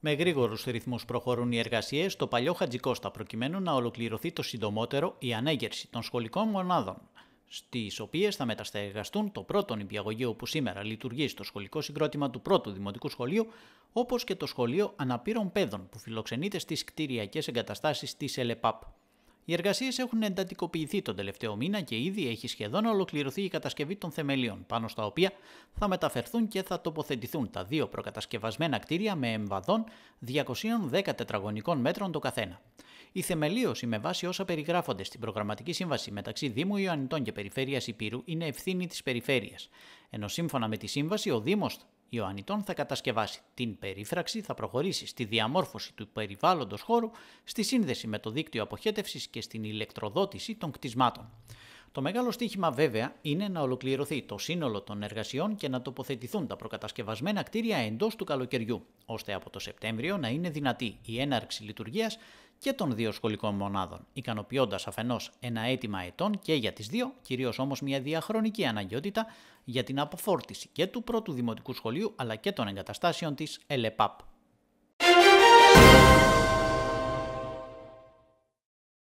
Με γρήγορους ρυθμούς προχωρούν οι εργασίες στο παλιό Χατζικόστα, προκειμένου να ολοκληρωθεί το συντομότερο η ανέγερση των σχολικών μονάδων, στις οποίες θα μεταστεργαστούν το πρώτο νηπιαγωγείο που σήμερα λειτουργεί στο σχολικό συγκρότημα του πρώτου Δημοτικού Σχολείου, όπως και το Σχολείο Αναπήρων Παιδών που φιλοξενείται στις κτηριακές εγκαταστάσεις της ΕΛΕΠΑΠ. Οι εργασίες έχουν εντατικοποιηθεί τον τελευταίο μήνα και ήδη έχει σχεδόν ολοκληρωθεί η κατασκευή των θεμελίων, πάνω στα οποία θα μεταφερθούν και θα τοποθετηθούν τα δύο προκατασκευασμένα κτίρια με εμβαδόν 210 τετραγωνικών μέτρων το καθένα. Η θεμελίωση με βάση όσα περιγράφονται στην προγραμματική σύμβαση μεταξύ Δήμου Ιωαννητών και Περιφέρειας Υπήρου είναι ευθύνη της Περιφέρειας. Ενώ σύμφωνα με τη σύμβαση, ο Δήμος Ιωαννητών θα κατασκευάσει την περίφραξη, θα προχωρήσει στη διαμόρφωση του περιβάλλοντος χώρου, στη σύνδεση με το δίκτυο αποχέτευσης και στην ηλεκτροδότηση των κτισμάτων. Το μεγάλο στίχημα βέβαια είναι να ολοκληρωθεί το σύνολο των εργασιών και να τοποθετηθούν τα προκατασκευασμένα κτίρια εντός του καλοκαιριού, ώστε από το Σεπτέμβριο να είναι δυνατή η έναρξη λειτουργίας και των δύο σχολικών μονάδων, ικανοποιώντας αφενός ένα αίτημα ετών και για τις δύο, κυρίως όμως μια διαχρονική αναγκαιότητα για την αποφόρτιση και του πρώτου δημοτικού σχολείου αλλά και των εγκαταστάσεων της ΕΛΕΠΑΠ.